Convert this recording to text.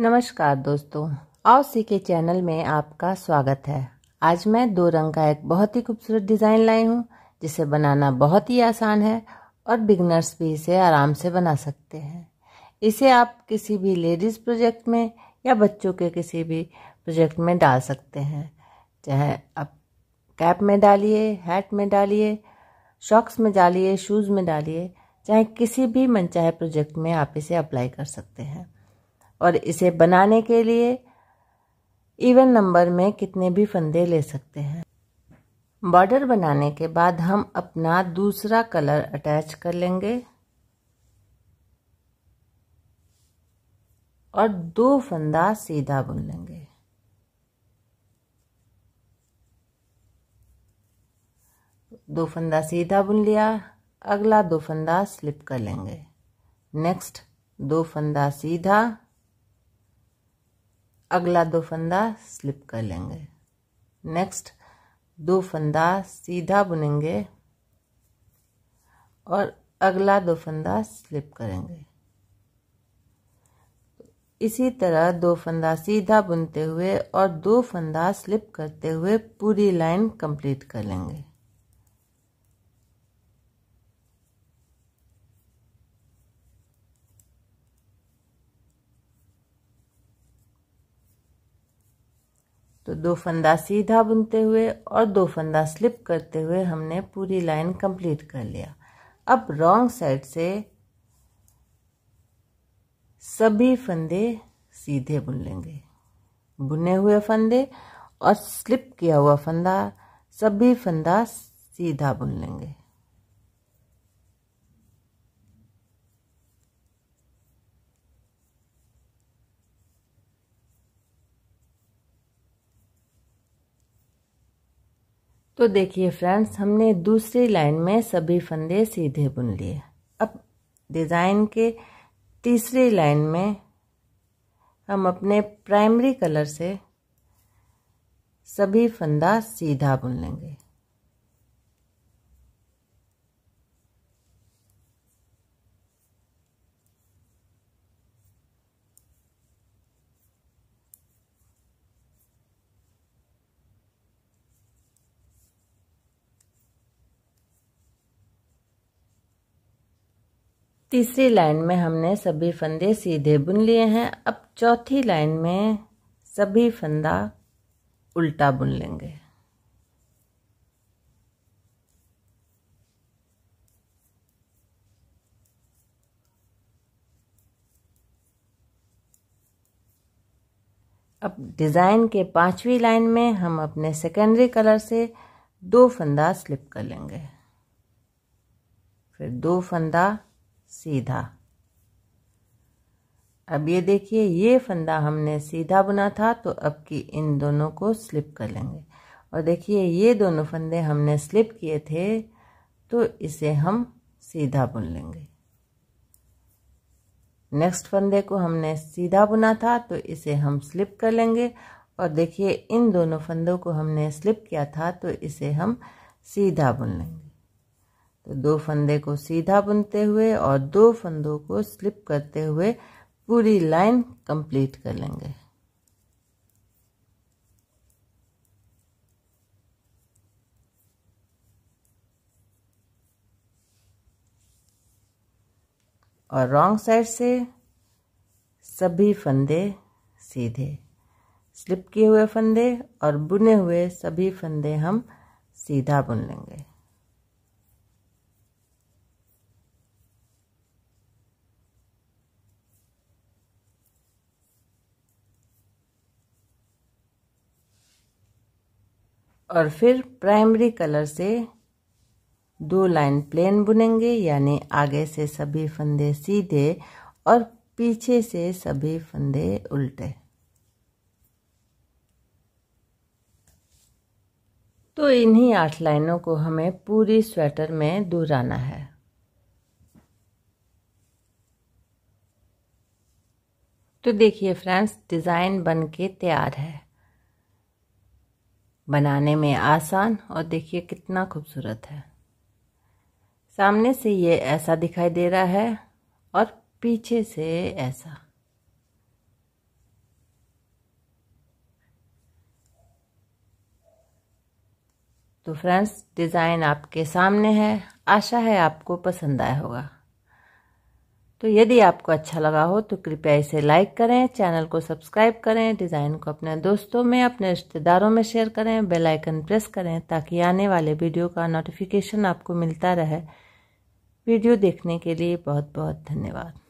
नमस्कार दोस्तों सी के चैनल में आपका स्वागत है आज मैं दो रंग का एक बहुत ही खूबसूरत डिज़ाइन लाई हूँ जिसे बनाना बहुत ही आसान है और बिगनर्स भी इसे आराम से बना सकते हैं इसे आप किसी भी लेडीज़ प्रोजेक्ट में या बच्चों के किसी भी प्रोजेक्ट में डाल सकते हैं चाहे आप कैप में डालिए हैट में डालिए शॉक्स में डालिए शूज़ में डालिए चाहे किसी भी मनचाहे प्रोजेक्ट में आप इसे अप्लाई कर सकते हैं और इसे बनाने के लिए इवन नंबर में कितने भी फंदे ले सकते हैं बॉर्डर बनाने के बाद हम अपना दूसरा कलर अटैच कर लेंगे और दो फंदा सीधा बुन लेंगे दो फंदा सीधा बुन लिया अगला दो फंदा स्लिप कर लेंगे नेक्स्ट दो फंदा सीधा अगला दो फंदा स्लिप कर लेंगे नेक्स्ट दो फंदा सीधा बुनेंगे और अगला दो फंदा स्लिप करेंगे इसी तरह दो फंदा सीधा बुनते हुए और दो फंदा स्लिप करते हुए पूरी लाइन कंप्लीट कर लेंगे तो दो फंदा सीधा बुनते हुए और दो फंदा स्लिप करते हुए हमने पूरी लाइन कंप्लीट कर लिया अब रॉन्ग साइड से सभी फंदे सीधे बुन लेंगे बुने हुए फंदे और स्लिप किया हुआ फंदा सभी फंदा सीधा बुन लेंगे तो देखिए फ्रेंड्स हमने दूसरी लाइन में सभी फंदे सीधे बुन लिए अब डिज़ाइन के तीसरी लाइन में हम अपने प्राइमरी कलर से सभी फंदा सीधा बुन लेंगे तीसरी लाइन में हमने सभी फंदे सीधे बुन लिए हैं अब चौथी लाइन में सभी फंदा उल्टा बुन लेंगे अब डिज़ाइन के पांचवी लाइन में हम अपने सेकेंडरी कलर से दो फंदा स्लिप कर लेंगे फिर दो फंदा सीधा अब ये देखिए ये फंदा हमने सीधा बुना था तो अब की इन दोनों को स्लिप कर लेंगे और देखिए ये दोनों फंदे हमने स्लिप किए थे तो इसे हम सीधा बुन लेंगे नेक्स्ट फंदे को हमने सीधा बुना था तो इसे हम स्लिप कर लेंगे और देखिए इन दोनों फंदों को हमने स्लिप किया था तो इसे हम सीधा बुन लेंगे तो दो फंदे को सीधा बुनते हुए और दो फंदों को स्लिप करते हुए पूरी लाइन कंप्लीट कर लेंगे और रॉन्ग साइड से सभी फंदे सीधे स्लिप किए हुए फंदे और बुने हुए सभी फंदे हम सीधा बुन लेंगे और फिर प्राइमरी कलर से दो लाइन प्लेन बुनेंगे यानी आगे से सभी फंदे सीधे और पीछे से सभी फंदे उल्टे तो इन्हीं आठ लाइनों को हमें पूरी स्वेटर में दोहराना है तो देखिए फ्रेंड्स डिज़ाइन बन के तैयार है बनाने में आसान और देखिए कितना खूबसूरत है सामने से ये ऐसा दिखाई दे रहा है और पीछे से ऐसा तो फ्रेंड्स डिज़ाइन आपके सामने है आशा है आपको पसंद आया होगा तो यदि आपको अच्छा लगा हो तो कृपया इसे लाइक करें चैनल को सब्सक्राइब करें डिज़ाइन को अपने दोस्तों में अपने रिश्तेदारों में शेयर करें बेल आइकन प्रेस करें ताकि आने वाले वीडियो का नोटिफिकेशन आपको मिलता रहे वीडियो देखने के लिए बहुत बहुत धन्यवाद